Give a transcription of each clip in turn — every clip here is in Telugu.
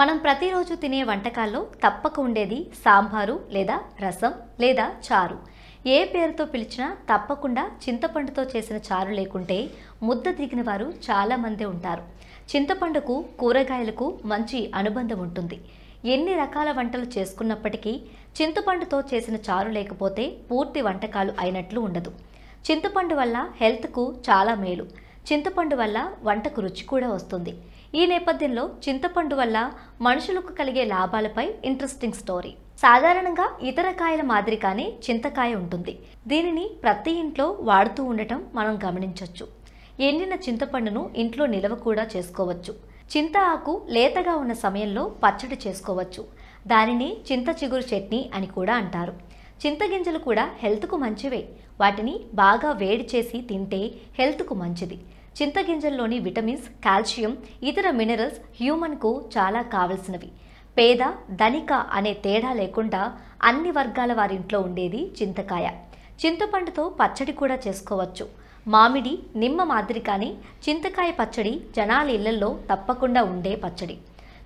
మనం ప్రతిరోజు తినే వంటకాల్లో తప్పక ఉండేది సాంబారు లేదా రసం లేదా చారు ఏ పేరుతో పిలిచినా తప్పకుండా చింతపండుతో చేసిన చారు లేకుంటే ముద్ద దిగిన వారు చాలామందే ఉంటారు చింతపండుకు కూరగాయలకు మంచి అనుబంధం ఉంటుంది ఎన్ని రకాల వంటలు చేసుకున్నప్పటికీ చింతపండుతో చేసిన చారు లేకపోతే పూర్తి వంటకాలు అయినట్లు ఉండదు చింతపండు వల్ల హెల్త్కు చాలా మేలు చింతపండు వల్ల వంటకు రుచి కూడా వస్తుంది ఈ నేపథ్యంలో చింతపండు వల్ల మనుషులకు కలిగే లాభాలపై ఇంట్రెస్టింగ్ స్టోరీ సాధారణంగా ఇతర కాయల మాదిరిగానే చింతకాయ ఉంటుంది దీనిని ప్రతి ఇంట్లో వాడుతూ ఉండటం మనం గమనించవచ్చు ఎండిన చింతపండును ఇంట్లో నిలవ కూడా చేసుకోవచ్చు చింత ఆకు లేతగా ఉన్న సమయంలో పచ్చడి చేసుకోవచ్చు దానిని చింత చిగురు చట్నీ అని కూడా అంటారు చింతగింజలు కూడా హెల్త్కు మంచివే వాటిని బాగా వేడి చేసి తింటే హెల్త్కు మంచిది చింతగింజల్లోని విటమిన్స్ కాల్షియం ఇతర మినరల్స్ హ్యూమన్కు చాలా కావలసినవి పేద ధనిక అనే తేడా లేకుండా అన్ని వర్గాల వారింట్లో ఉండేది చింతకాయ చింతపండుతో పచ్చడి కూడా చేసుకోవచ్చు మామిడి నిమ్మ మాదిరి కానీ చింతకాయ పచ్చడి జనాల ఇళ్లలో తప్పకుండా ఉండే పచ్చడి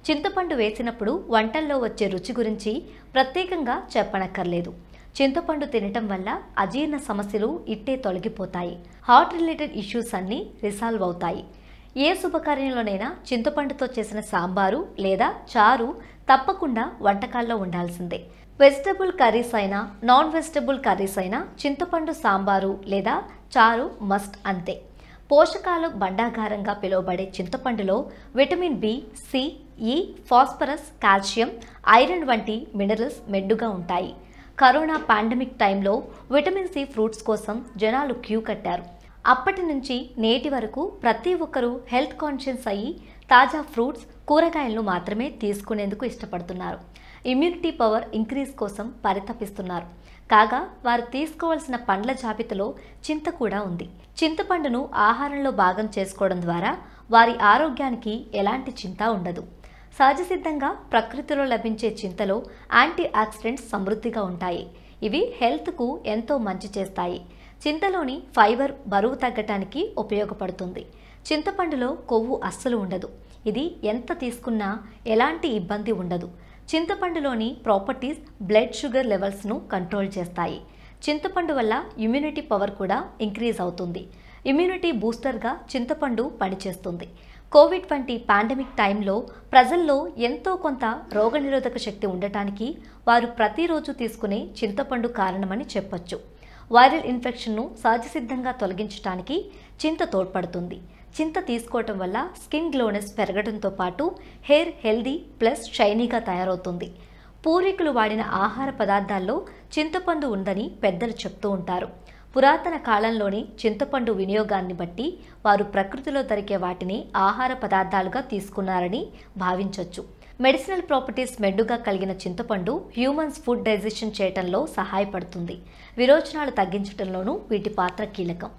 చింతపండు వేసినప్పుడు వంటల్లో వచ్చే రుచి గురించి ప్రత్యేకంగా చెప్పనక్కర్లేదు చింతపండు తినటం వల్ల అజీర్ణ సమస్యలు ఇట్టే తొలగిపోతాయి హార్ట్ రిలేటెడ్ ఇష్యూస్ అన్నీ రిసాల్వ్ అవుతాయి ఏ శుభకార్యంలోనైనా చింతపండుతో చేసిన సాంబారు లేదా చారు తప్పకుండా వంటకాల్లో ఉండాల్సిందే వెజిటబుల్ కర్రీస్ అయినా నాన్ వెజిటబుల్ కర్రీస్ అయినా చింతపండు సాంబారు లేదా చారు మస్ట్ అంతే పోషకాలు బండాగారంగా పిలువబడే చింతపండులో vitamin B C E phosphorus calcium iron వంటి మినరల్స్ మెండుగా ఉంటాయి కరోనా పాండమిక్ టైంలో విటమిన్ సి ఫ్రూట్స్ కోసం జనాలు క్యూ కట్టారు అప్పటి నుంచి నేటి వరకు ప్రతి ఒక్కరూ హెల్త్ కాన్షియస్ అయ్యి తాజా ఫ్రూట్స్ కూరగాయలను మాత్రమే తీసుకునేందుకు ఇష్టపడుతున్నారు ఇమ్యూనిటీ పవర్ ఇంక్రీజ్ కోసం పరితపిస్తున్నారు కాగా వారు తీసుకోవాల్సిన పండ్ల జాబితాలో చింత కూడా ఉంది చింతపండును ఆహారంలో భాగం చేసుకోవడం ద్వారా వారి ఆరోగ్యానికి ఎలాంటి చింత ఉండదు సహజసిద్ధంగా ప్రకృతిలో లభించే చింతలో యాంటీ ఆక్సిడెంట్స్ సమృద్ధిగా ఉంటాయి ఇవి హెల్త్కు ఎంతో మంచి చేస్తాయి చింతలోని ఫైబర్ బరువు తగ్గటానికి ఉపయోగపడుతుంది చింతపండులో కొవ్వు అస్సలు ఉండదు ఇది ఎంత తీసుకున్నా ఎలాంటి ఇబ్బంది ఉండదు చింతపండులోని ప్రాపర్టీస్ బ్లడ్ షుగర్ లెవెల్స్ను కంట్రోల్ చేస్తాయి చింతపండు వల్ల ఇమ్యూనిటీ పవర్ కూడా ఇంక్రీజ్ అవుతుంది ఇమ్యూనిటీ బూస్టర్గా చింతపండు పనిచేస్తుంది కోవిడ్ వంటి పాండమిక్ టైంలో ప్రజల్లో ఎంతో కొంత రోగనిరోధక శక్తి ఉండటానికి వారు ప్రతిరోజు తీసుకునే చింతపండు కారణమని చెప్పొచ్చు వైరల్ ఇన్ఫెక్షన్ను సహజసిద్ధంగా తొలగించడానికి చింత తోడ్పడుతుంది చింత తీసుకోవటం వల్ల స్కిన్ గ్లోనెస్ పెరగడంతో పాటు హెయిర్ హెల్దీ ప్లస్ షైనీగా తయారవుతుంది పూర్వీకులు వాడిన ఆహార పదార్థాల్లో చింతపండు ఉందని పెద్దలు చెప్తూ ఉంటారు పురాతన కాలంలోని చింతపండు వినియోగాన్ని బట్టి వారు ప్రకృతిలో దొరికే వాటిని ఆహార పదార్థాలుగా తీసుకున్నారని భావించవచ్చు మెడిసినల్ ప్రాపర్టీస్ మెండుగా కలిగిన చింతపండు హ్యూమన్స్ ఫుడ్ డైజెషన్ చేయటంలో సహాయపడుతుంది విరోచనాలు తగ్గించటంలోనూ వీటి పాత్ర కీలకం